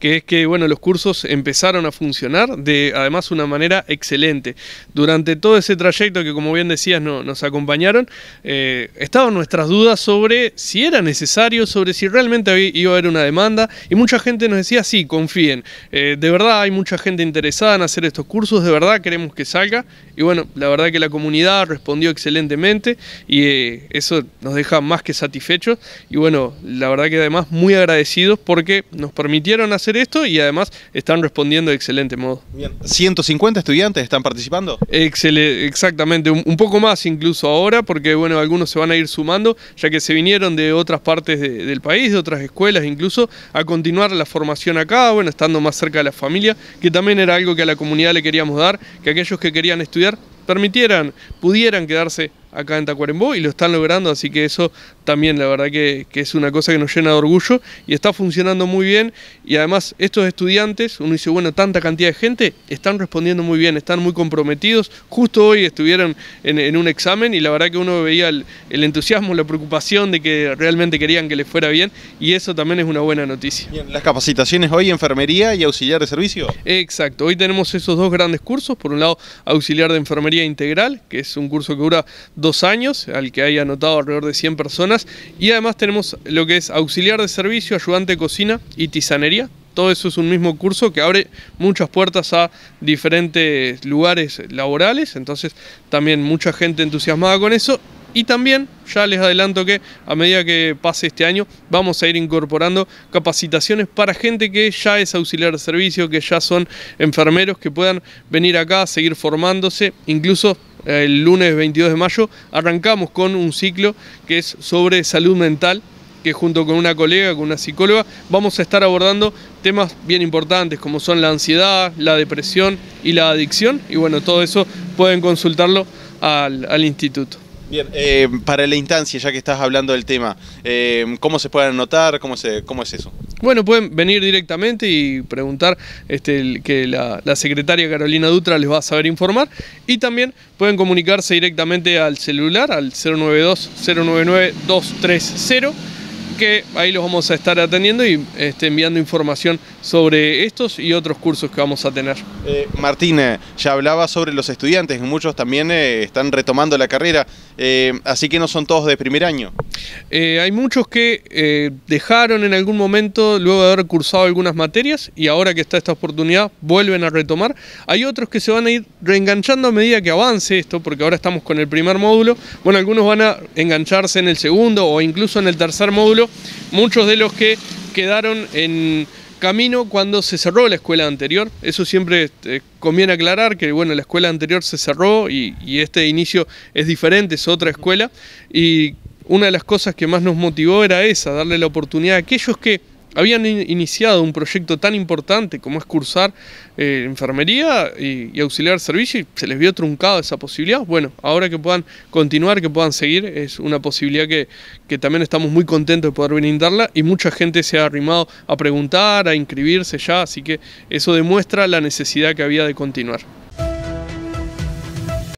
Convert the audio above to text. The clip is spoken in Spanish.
que es que bueno, los cursos empezaron a funcionar de además una manera excelente. Durante todo ese trayecto que como bien decías nos acompañaron, eh, estaban nuestras dudas sobre si era necesario, sobre si realmente iba a haber una demanda y mucha gente nos decía, sí, confíen, eh, de verdad hay mucha gente interesada en hacer estos cursos, de verdad queremos que salga y bueno, la verdad que la comunidad respondió excelentemente y eh, eso nos deja más que satisfechos y bueno, la verdad que además muy agradecidos porque nos permitieron hacer esto y además están respondiendo de excelente modo. Bien. ¿150 estudiantes están participando? exactamente, un, poco más incluso ahora, porque bueno, algunos se van a ir sumando, ya que se vinieron de otras partes del país, de otras escuelas incluso, a continuar la formación acá, bueno, estando más cerca de la familia, que también era algo que a la comunidad le queríamos dar, que aquellos que querían estudiar permitieran, pudieran quedarse acá en Tacuarembó y lo están logrando, así que eso también la verdad que, es una cosa que nos llena de orgullo y está funcionando muy bien y además estos estudiantes, uno dice, bueno, tanta cantidad de gente, están respondiendo muy bien, están muy comprometidos, justo hoy estuvieron en, un examen y la verdad que uno veía el, entusiasmo, la preocupación de que realmente querían que les fuera bien y eso también es una buena noticia. Bien, las capacitaciones hoy, enfermería y auxiliar de servicio. Exacto, hoy tenemos esos dos grandes cursos, por un lado auxiliar de enfermería integral, que es un curso que dura dos años, al que hay anotado alrededor de 100 personas. Y además tenemos lo que es auxiliar de servicio, ayudante de cocina y tisanería. Todo eso es un mismo curso que abre muchas puertas a diferentes lugares laborales. Entonces también mucha gente entusiasmada con eso. Y también, ya les adelanto que a medida que pase este año, vamos a ir incorporando capacitaciones para gente que ya es auxiliar de servicio, que ya son enfermeros, que puedan venir acá a seguir formándose, incluso el lunes 22 de mayo, arrancamos con un ciclo que es sobre salud mental, que junto con una colega, con una psicóloga, vamos a estar abordando temas bien importantes como son la ansiedad, la depresión y la adicción. Y bueno, todo eso pueden consultarlo al, instituto. Bien, eh, para la instancia, ya que estás hablando del tema, eh, ¿cómo se pueden anotar? ¿Cómo es eso? Bueno, pueden venir directamente y preguntar este, que la, la, secretaria Carolina Dutra les va a saber informar. Y también pueden comunicarse directamente al celular, al 092-099-230 que ahí los vamos a estar atendiendo y este, enviando información sobre estos y otros cursos que vamos a tener. Eh, ya hablaba sobre los estudiantes, muchos también eh, están retomando la carrera, eh, así que no son todos de primer año. Eh, hay muchos que dejaron en algún momento, luego de haber cursado algunas materias, y ahora que está esta oportunidad, vuelven a retomar. Hay otros que se van a ir reenganchando a medida que avance esto, porque ahora estamos con el primer módulo. Bueno, algunos van a engancharse en el segundo o incluso en el tercer módulo muchos de los que quedaron en camino cuando se cerró la escuela anterior. Eso siempre este, conviene aclarar que bueno, la escuela anterior se cerró y, y, este inicio es diferente, es otra escuela. Y una de las cosas que más nos motivó era esa, darle la oportunidad a aquellos que habían iniciado un proyecto tan importante como es cursar eh, enfermería y, auxiliar servicio y se les vio truncado esa posibilidad. Bueno, ahora que puedan continuar, que puedan seguir, es una posibilidad que, que también estamos muy contentos de poder brindarla y mucha gente se ha arrimado a preguntar, a inscribirse ya, así que eso demuestra la necesidad que había de continuar.